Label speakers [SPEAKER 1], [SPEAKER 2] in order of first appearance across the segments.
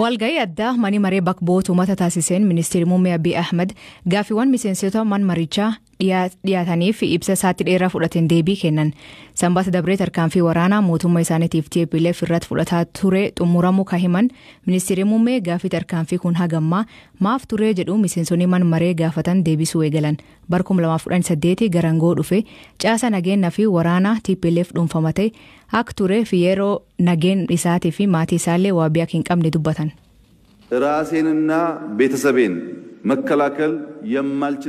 [SPEAKER 1] walga'ii addaa manii maree bakboota uummata taasiseen ministeerri muummee abiy ahmed gaafiiwwan miseensota man marichaa dhiyaataniif ibsa isaatti dheeraa fudhatan deebii kennan sanbaata dabree tarkaanfii Waraana mootummaa isaaniitiif jeebileef irratti fudhataa ture xumuramuu ka himan ministeerri muummee gaafii tarkaanfii kun hagammaa maaf turee jedhu miseensonni man maree gaafatan deebisuu eegalan barkuma lamaaf kudhan saddeeti garangoo dhufe caasa nageenyaa fi waraanaa tiipileef dhuunfama ta'e akka tureef yeroo nageen isaatii fi maatii isaallee waabii hin qabne dubbatan.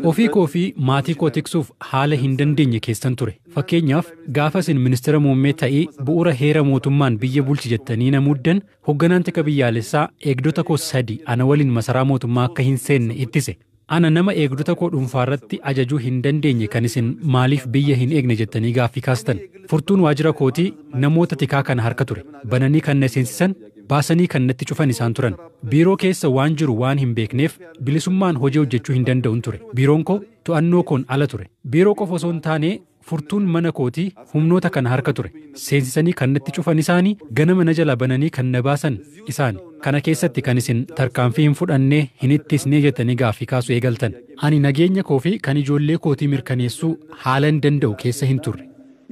[SPEAKER 2] Ofii koo fi maatii koo tiksuuf haala hin dandeenye keessan ture. Fakkeenyaaf gaafa isin ministeera muummee ta'ii bu'uura heera mootummaan biyya bulchi jettanii na muuddan hoogganaan takka biyyaalessaa eegdota koo sadi ana waliin masaraa mootummaa akka hin seenne ittise. Ana nama eegdota koo dhuunfaarratti ajajuu hin dandeenye kan isin maaliif biyya hin eegne jettanii gaaffii kaastan. Furtuun waajjira kootii namoota tikaa kana harka ture. Bananii kan na seensisan baasanii kan natti cufan isaan turan. Biiroo keessa waan jiru waan hin beekneef bilisummaan hojii hojjechuu hin danda'un ture. Biiroon koo to'annoo koon ala ture. Biiroo qofa osoo hin taane furtuun mana kootii humnoota kana harka ture. Seensisanii kan natti cufan isaanii gana mana jala bananii kan na baasan isaani. Kana keessatti kan isin tarkaanfii hin fudhanne hin ittisnee jettanii gaaffii kaasuu eegaltan. Ani nageenya koo fi kan ijoollee kootii mirkaneessuu haala hin danda'u keessa hin turre።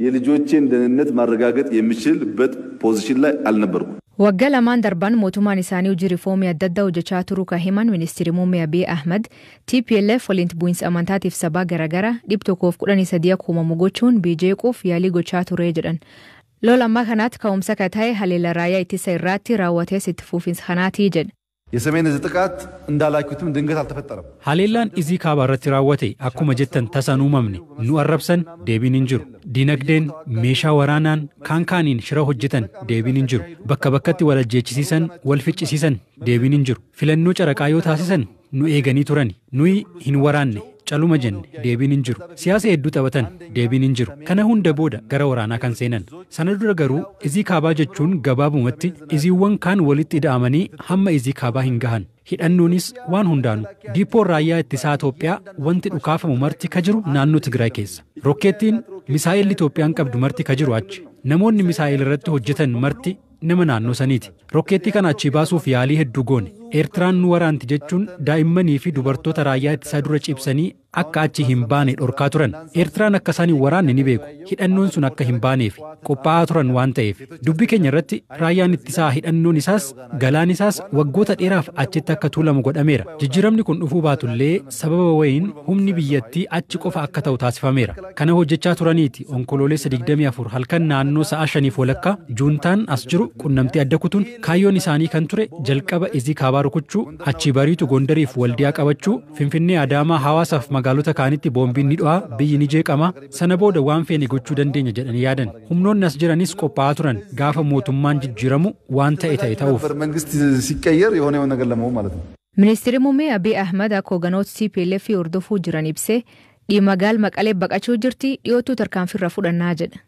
[SPEAKER 3] የልጆቼን ደህንነት ማረጋገጥ የሚችልበት ፖዚሽን ላይ አልነበርኩም።
[SPEAKER 1] Waggaa lamaan darban mootummaan isaanii hojii riifoomii adda addaa hojjechaa turuu ka himan ministiiri muummee Abiy ahmed TPLF waliin bu'iinsa amantaatiif sabaa garaagaraa dhib tokkoof kudhanii gochuun bijeequuf yaalii gochaa turee jedhan. lol ammaa kanaatti ka'umsa ka ta'e haleela raayyaa ittisa irraatti raawwatees itti fufinsa kanaati jedhe.
[SPEAKER 3] የሰሜን እዝ ጥቃት እንዳላችሁትም ድንገት
[SPEAKER 2] Haleellaan izii kaabaa irratti raawwate akkuma jettan tasan uumamne nu arrabsan deebiin hin jiru. Dinagdeen meeshaa waraanaan kaan kaaniin shira hojjetan deebiin hin jiru. Bakka bakkatti wal ajjeechisiisan wal ficcisiisan deebiin hin jiru. Filannoo caraqaa yoo taasisan nu eeganii turani nuyi hin waraanne caluma jenne deebiin hin jiru siyaasa hedduu taphatan deebiin hin jiru kana hunda booda gara waraanaa kan seenan sana dura garuu izii kaabaa jechuun gabaabumatti iziiwwan kaan walitti hidha'amanii hamma izii kaabaa hin gahan Hidhannoonis waan hundaanu Diippoon raayyaa ittisaa Itoophiyaa wanti dhukaafamu marti ka jiru naannoo Tigraay keessa rokkeettiin misaa'el Itoophiyaan qabdu marti ka jiru achi namoonni misaa'el irratti hojjetan marti nama naannoo saniiti rokkeettii kana achii baasuuf yaalii hedduu goone Eertiraan nu waraanti jechuun daa'immanii fi dubartoota raayyaa ittisaa dura cibsanii akka achi hin baane dhorkaa turan. Eertiraan akka isaan waraanne ni beeku. Hidhannoon sun akka hin baaneef qophaa'aa turan waan ta'eef. Dubbii keenya irratti raayyaan ittisaa hidhannoon isaas galaan isaas waggoota dheeraaf achitti akka tuulamu godhameera. Jijjiiramni kun dhufuu baatullee sababa wayiin humni biyyattii achi qofa akka ta'u taasifameera. Kana hojjechaa turaniiti onkoloolessa 24 halkan naannoo sa'a shaniif walakkaa juuntaan as jiru qunnamtii adda kutuun kaayyoon isaanii kan ture Addisaabaa achii bariitu Gondariif waldiyaa qabachuu, Finfinnee Adaamaa hawaasaaf magaalota kaanitti boombiin ni biyyi ni jeeqama, sana booda waan feene gochuu dandeenya jedhanii yaadan. Humnoonni as jiranis qophaa'aa turan gaafa mootummaan jijjiiramu waan ta'e ta'e ta'uuf.
[SPEAKER 1] Ministeerri muummee Abiy Ahmad akka hooganoota CPLF hordofuu jiran ibsee dhiimagaal maqalee baqachuu jirti dhiyootuu tarkaanfirra fudhannaa jedha.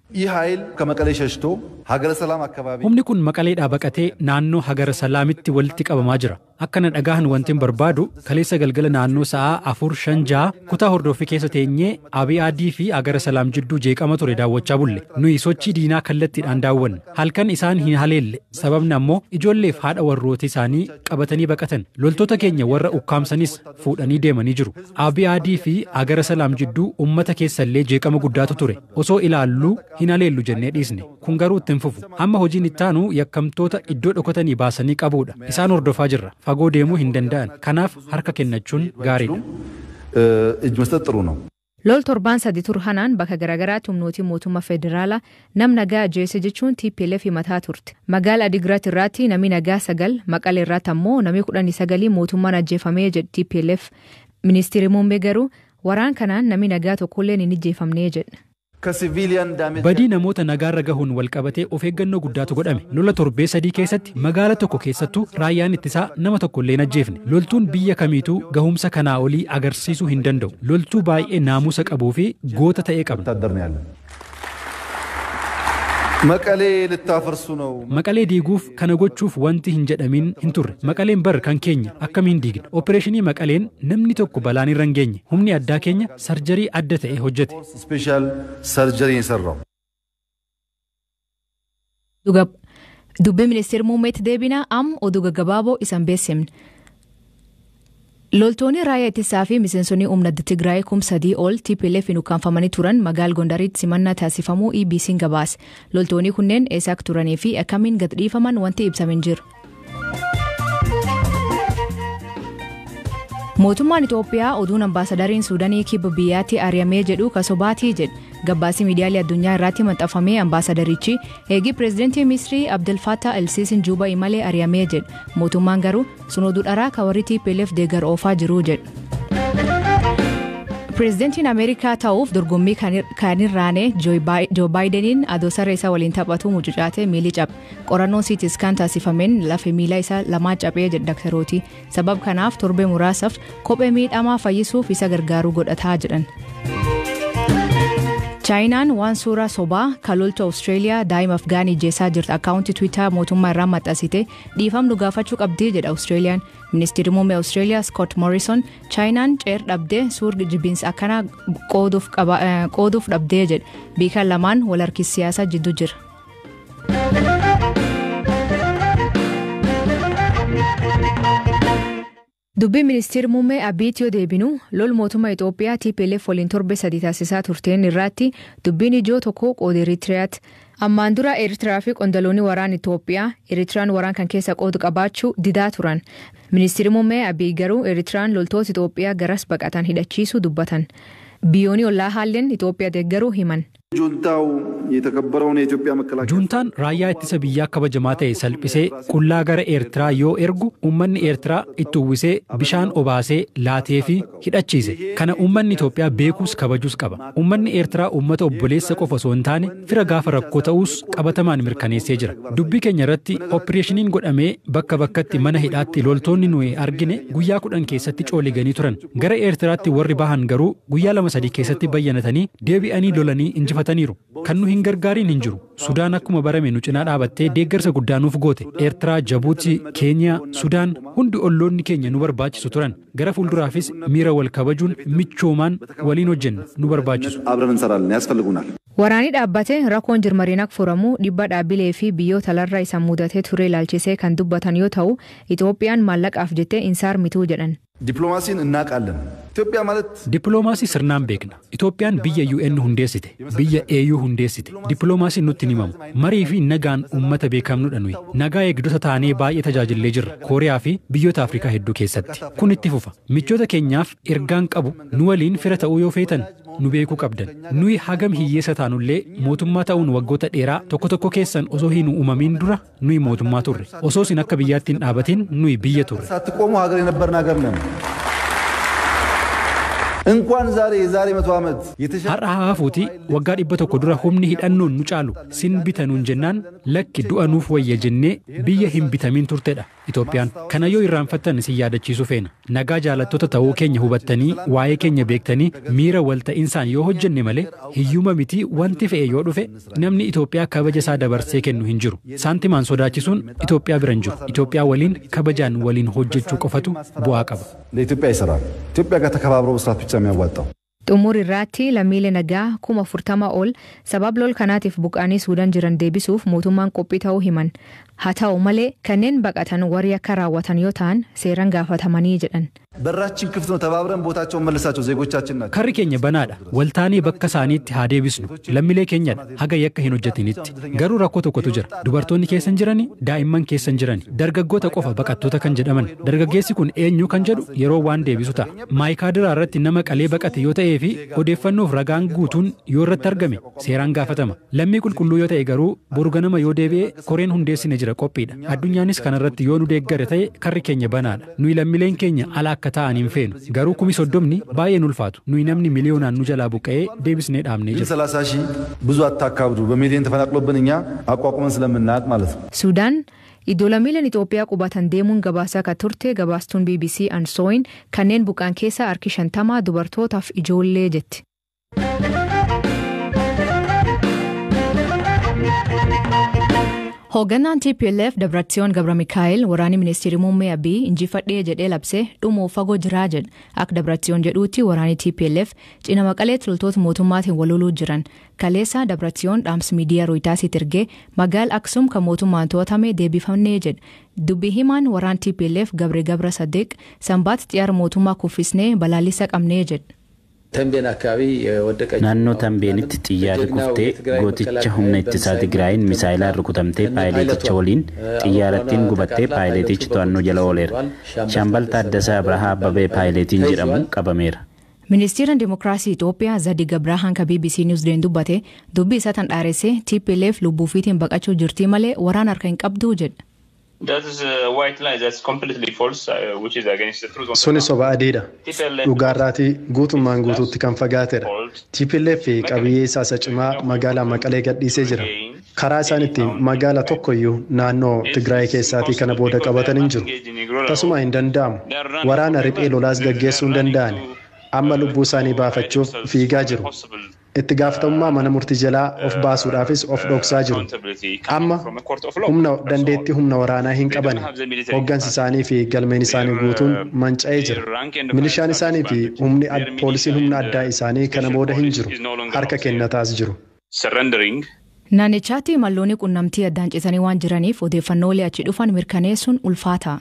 [SPEAKER 2] Humni kun maqaleedhaa baqatee naannoo hagara salaamitti walitti qabamaa jira. akka na dhagaahan wantin barbaadu kaleessa galgala naannoo sa'aa afur shanjaa kutaa hordofii keessa teenyee abii fi agara salaam jidduu jeeqama ture daawwachaa bulle nuyi sochii diinaa kallattiidhaan daawwanne halkan isaan hin haleelle sababni ammoo ijoolleef haadha warroota isaanii qabatanii baqatan loltoota keenya warra ukkaamsanis fuudhanii deemanii jiru abii fi agara salaam jidduu ummata keessallee jeeqama guddaatu ture osoo ilaalluu hin haleellu jennee dhiisne kun garuu ittiin fufu amma hojiin ittaanu yakkamtoota iddoo dhokatanii baasanii qabuudha isaan hordofaa jirra agoo deemuu hin danda'an. Kanaaf harka kennachuun gaariidha.
[SPEAKER 1] Lol torbaan sadi tur hanaan bakka garaagaraatti humnooti mootummaa federaalaa nam nagaa ajjeese jechuun TPLF himataa turte. Magaala Adigiraat irratti nami nagaa sagal, Maqalee irratti ammoo nami kudhanii sagalii mootummaan ajjeefamee jedhe TPLF. Ministeerri Muummee garuu waraan kanaan nami nagaa tokkollee hin ajjeefamne jedha.
[SPEAKER 2] Badii namoota nagaarra gahuun walqabatee of eeggannoo guddaatu godhame lola torbee sadii keessatti magaala tokko keessattuu raayyaan ittisaa nama tokko illee ajjeefne loltuun biyya kamiituu gahumsa kanaa olii agarsiisuu hin danda'u loltuu baay'ee naamusa qabuu fi goota ta'ee qaba.
[SPEAKER 3] Maqalee
[SPEAKER 2] diiguuf kana gochuuf wanti hin jedhamiin hin turre. Maqaleen bar kan keenya akkamiin diigna. Opereeshinii maqaleen namni tokko balaan irra hin geenye. Humni addaa keenya sarjarii adda ta'e hojjete. Speeshaal sarjarii sarraa'u.
[SPEAKER 1] Dubbee ministeera oduu gaggabaaboo isan beeksifne. Loltoonni raayyaa ittisaa fi miseensonni humnatti Tigraay sadii ol TPLF ukkaanfamanii turan magaal gondariitti simannaa taasifamuu EBC'n gabaase. Loltoonni kunneen eessa turanii fi akkamiin gad dhiifaman wanti ibsameen jiru. Mootummaan Itoophiyaa oduun ambaasadariin Suudaanii kibba biyyaatti ari'amee jedhu kasobaatii jedha gabbaasii miidiyaalee addunyaa irratti maxxanfamee ambaasadarichi eegii pireezidantii Misrii Abdelfattah Elsiisin Juba imalee ari'amee jedha mootummaan garuu sun dharaa ka warri TPLF deegar oofaa jiruu jedha. Pireezidantiin Ameerikaa ta'uuf dorgommii kan irraane Joo Baayideniin adoo saree isaa waliin taphatu mucucaatee miilii caphe Qorannoon siitis kan taasifameen lafe miila isaa lamaa cabee daktarooti. Sabab kanaaf torbee muraasaaf kophee miidhamaa fayyisuuf isa gargaaruu godhataa jedhan. Chaayinaan waan suuraa sobaa kalolcha Awustiraaliyaa daa'ima gaanii ijeessaa jirtu Akkaawuntii e Tiwiitar mootummaa irraa maxxansite dhiifamnu gaafachuu qabdee jedha Awustiraaliyaan. Ministeerri muummee australiyaa Scott Morrison Chaayinaan ceer dhabdee suurri jibbiinsa akkanaa qooduuf eh, dhabdee jedha. Biikaan lamaan wal harkis siyaasaa jidduu jira. Dubbii ministeerri muummee Abiyyiit yoo deebinu lol mootummaa Itoophiyaa TPLF waliin torbe sadii taasisaa turteen irratti dubbiin ijoo tokko qoodi Eritiriyaati. Ammaan dura Eritiraa fi qondaloonni waraan Itoophiyaa Eritiraan waraan kan keessa qoodu qabaachuu didaa turan. Ministeerri muummee abii garuu Eritiraan loltoota Itoophiyaa garas baqatan hidhachiisu dubbatan. Biyyoonni ollaa haalleen Itoophiyaa deeggaruu himan.
[SPEAKER 3] Juuntaan
[SPEAKER 2] raayyaa ittisa biyyaa kabajamaa ta'e salphisee qullaa gara Eertiraa yoo ergu uummanni Eertiraa itti uwwisee bishaan obaasee laatee fi hidhachiise. Kana uummanni Itoophiyaa beekuus kabajuus qaba. Uummanni Eertiraa uummata obboleessa qofa osoo hin taane fira gaafa rakkoo ta'us qabatamaan mirkaneessee jira. Dubbii keenya irratti oopereeshiniin godhamee bakka bakkatti mana hidhaatti loltoonni nuyi argine guyyaa kudhan keessatti cooliganii turan. Gara Eertiraatti warri bahan garuu guyyaa lama sadii keessatti bayyanatanii deebi'anii lolanii injifatan. buufataniiru. Kan nu hin gargaariin hin jiru. Sudaan akkuma barame nu cinaa dhaabattee deeggarsa guddaa nuuf goote. Eertiraa, Jabuutii, keenyaa Sudaan hundi olloonni keenya nu barbaachisu turan. Gara fuulduraafis miira wal kabajuun michoomaan waliin hojjenna nu barbaachisu.
[SPEAKER 1] Waraanii dhaabbatee rakkoon jirmariin fuuramuu dhibba dhaabbilee fi biyyoota talarra isaan mudatee ture ilaalchisee kan dubbatan yoo ta'u Itoophiyaan maallaqaaf jettee insaar mituu jedhan.
[SPEAKER 2] ዲፕሎማሲን እናውቃለን። sirnaan beekna. Itoophiyaan biyya UN hundeessite, biyya AU hundeessite. Dipiloomaasiin nutti hin himamu. Marii fi nagaan uummata beekamnudha nuyi. Nagaa eegdota taanee baay'ee tajaajillee jirra. Kooriyaa fi biyyoota Afrikaa hedduu keessatti. Kun itti fufa. Michoota keenyaaf ergaan qabu nu waliin fira ta'uu yoo feetan nu beekuu qabdan. Nuyi hagam hiyyeessa taanullee mootummaa ta'uun waggoota dheeraa tokko tokko keessan osoo hin uumamiin dura nuyi mootummaa turre. Osoosin akka biyyaatti hin nuyi biyya
[SPEAKER 3] turre. Thank you.
[SPEAKER 2] har'a ዛሬ የዛሬ har'a waggaa dhibba tokko dura humni hidhannoon nu caalu sin bitanuun jennaan lakki du'anuuf wayya jennee biyya hin bitamiin turtedha Itoophiyaan kana yoo irraanfattan isin yaadachiisu feena nagaa jaalattoota ta'uu keenya hubattanii waa'ee keenya beektanii miira walta'insaan yoo hojjenne malee hiyyuma mitii wanti fe'e yoo dhufe namni Itoophiyaa kabaja isaa dabarsee kennu hin jiru saantimaan sodaachisuun Itoophiyaa bira jiru Itoophiyaa waliin kabajaan waliin hojjechuu qofatu bu'aa qaba
[SPEAKER 1] Xumur irraatti lammiilee nagaa kuma furtama ol sabab lol kanaatiif buqaanii suudaan jiran deebisuuf mootummaan qophii ta'uu himan haa ta'u malee kanneen baqatan warri akka raawwatan yoo ta'an seeraan gaafatamanii jedhan.
[SPEAKER 3] በራችን ክፍት ነው። ተባብረን ቦታቸውን
[SPEAKER 2] keenya banaadha waltaanee bakka isaaniitti haa deebisnu lammiilee keenyadha haga yakka hin hojjetinitti garuu rakkoo tokkotu jira dubartoonni keessa hin jirani daa'imman keessa hin jiran dargaggoota qofa baqattoota kan jedhaman dargaggeessi kun eenyu kan jedhu yeroo waan deebisu ta'a diraa irratti nama qalee baqate yoo ta'ee fi odeeffannoof ragaan guutuun yoo irratti argame seeraan gaafatama lammii qulqulluu yoo ta'e garuu nama yoo deebi'e koreen hundeessine jira qophiidha addunyaanis yoo nu ta'e karri keenya akka hin feenu garuu kumi soddomni baay'ee baay'een ulfaatu nuyi namni miliyoonaan nu jalaa buqa'ee deebisnee dhaabnee jira. ሰላሳ ሺህ ብዙ አታካብዱ በሚሊዮን ተፈናቅሎብን እኛ አቋቁመን ስለምናቅ ማለት
[SPEAKER 1] suudaan iddoo Iddoolamiileen Itoophiyaa qubatan deemuun gabaasaa akka turte gabaastuun BBC Ansooyin kanneen buqqaan keessaa harki shantamaa dubartootaaf ijoollee jette. Hooggannaan TPLF Gabra Gabramikaa'el waraanii ministeerii muummee Abiy injifadhee jedhee labsee dhumuuf fagoo jiraa jedha. Akka Dabratsiyoon jedhuutti waraanni TPLF cina maqalee loltoota mootummaatiin waloluu jiran. Kaleessa Dabratsiyoon dhaamsi miidiyaa Rooyitaasiit ergee magaal Aksum kan mootummaan to'atame deebifamnee jedha. Dubbii himaan waraan TPLF Gabre Gabra Sadeeq sanbaat xiyyaara mootummaa kuffisnee balaallisaa qabnee jedha.
[SPEAKER 3] Naannoo tambeenitti xiyyaara kuftee gooticha humna ittisaa Tigraayin misaayilaan rukutamtee paayilaticha waliin xiyyaarattiin gubattee paayiletichi to'annoo jala ooleera. Shaambal addasaa Abirahaa Abbabee paayilatiin jedhamu qabameera.
[SPEAKER 1] Ministeeraan Dimookiraasii Itoophiyaa Zadi Gabiraahaan kan BBC Niwuzdeen dubbate dubbii isaa tan dhaaressee TPLF lubbuufitiin baqachuu jirtii malee waraan harka hin qabdu jedha.
[SPEAKER 2] Sunni Suni soba adiidha. Dhugaarraatii guutummaan guutuutti kan fagaatedha. TPLF qabiyyee isaasa cimaa magaalaa Maqalee gadhiisee jira. Karaa isaan ittiin magaala tokkoyyuu naannoo Tigraay keessaatii kana booda qabatan hin jiru. Tasuma hin danda'amu. Waraana riphee lolaas gaggeessuu hin danda'ani. Amma lubbuu isaanii baafachuuf fiigaa jiru. itti gaafatamummaa mana murtii jalaa of baasuudhaafis of dhoksaa jiru. Amma humna dandeettii humna waraanaa hin qabanii hoggansii isaanii fi galmeen isaanii guutuun uh, manca'ee jira. Milishaan isaanii fi poolisiin humna uh, addaa isaanii kana booda hin jiru harka kennataas jiru.
[SPEAKER 1] Naannichaatti malloonni qunnamtii addaan citanii waan jiraniif odeeffannoolee achi dhufan mirkaneessuun ulfaata.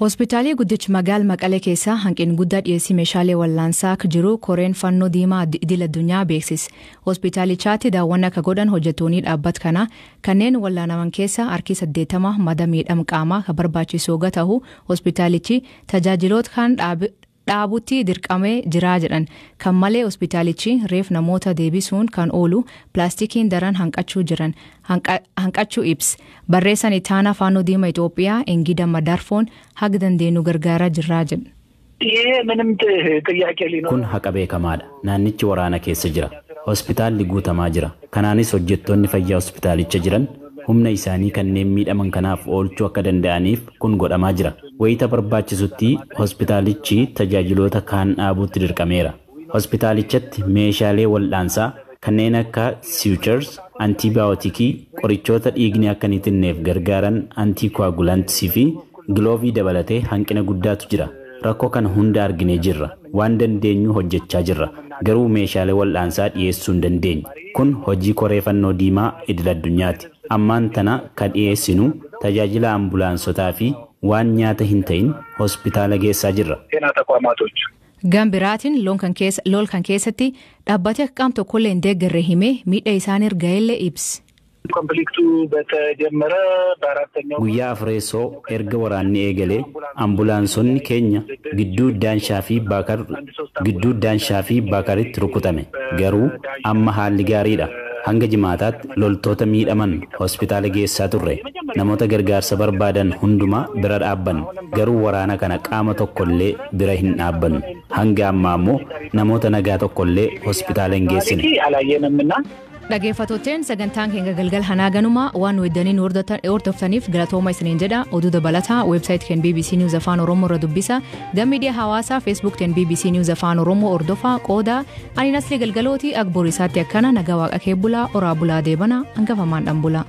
[SPEAKER 1] Hospitaalii Guddicha Magaal Maqalee keessaa hanqin guddaa dhiheessi meeshaalee wallaansaa jiru koreen fannoo diimaa idil addunyaa beeksis Hospitaalichaatti daawwanna akka godhan hojjetoonni dhaabbat kanaa kanneen wallaanaman keessaa harki 80 mada miidhama qaamaa barbaachisoo ga ta'u hospitaalichi tajaajiloota kan dhaabutti dirqamee jiraa jedhan kan malee hospitaalichi reef namoota deebisuun kan oolu pilaastikiin daran hanqachuu jiran hanqachuu ibs barreessan itaana faanoo diima Itoophiyaa ingida Darfoon haga dandeenu gargaaraa jiraa jedhan.
[SPEAKER 3] kun haqa beekamaadha naannichi waraana keessa jira hospitaalli guutamaa jira kanaanis hojjettoonni fayyaa hospitaalicha jiran humna isaanii kanneen miidhaman kanaaf oolchuu akka danda'aniif kun godhamaa jira. Wayita barbaachisutti hospitaalichi tajaajiloota kaan dhaabuutti dirqameera. Hospitaalichatti meeshaalee wal'aansaa kanneen akka siwuchers, antiibaayotikii, qorichoota dhiigni akka ni tinneef gargaaran antiikwaagulaantisii fi gloovii dabalatee hanqina guddaatu jira. Rakkoo kana hunda arginee jirra. Waan dandeenyu hojjechaa jirra. Garuu meeshaalee wal'aansaa dhiyeessuu hin dandeenye. Kun hojii koreeffannoo diimaa idil addunyaati. ammaan tana kan dhiyeessinu tajaajila ambulaansotaa fi waan nyaata hin ta'in hospitaala geessaa jirra.
[SPEAKER 1] biraatiin lol kan keessatti dhaabbati akka qaam tokkollee hin deeggarre himee miidha isaan erga illee ibsi.
[SPEAKER 3] Guyyaa afreessoo erga waraanni eegalee ambulaansonni keenya gidduu Daanshaa fi Baakaritti rukutame garuu amma haalli gaariidha. hanga jimaataatti loltoota miidhaman hospitaala geessaa turre. Namoota gargaarsa barbaadan hundumaa bira dhaabban garuu waraana kana qaama tokkollee bira hin dhaabbannu. Hanga ammaa ammoo namoota nagaa tokkollee hospitaala hin geessine.
[SPEAKER 1] dhaggeeffattootteen sagantaan keenya galgal hanaa ganumaa waan weeddaniin hordoftaniif galatooma isiniin jedha oduu dabalataa weebsaayitii keen bbc news afaan oromoo irra dubbisa gamiidiyyaa hawaasaa feesbuuk kan bbc news afaan oromoo hordofaa qooda ani naslee galgalooti agboor isaatti akkana nagaa waaqa kee bulaa oraa bulaa deebana hangafamaan dhan bulaa.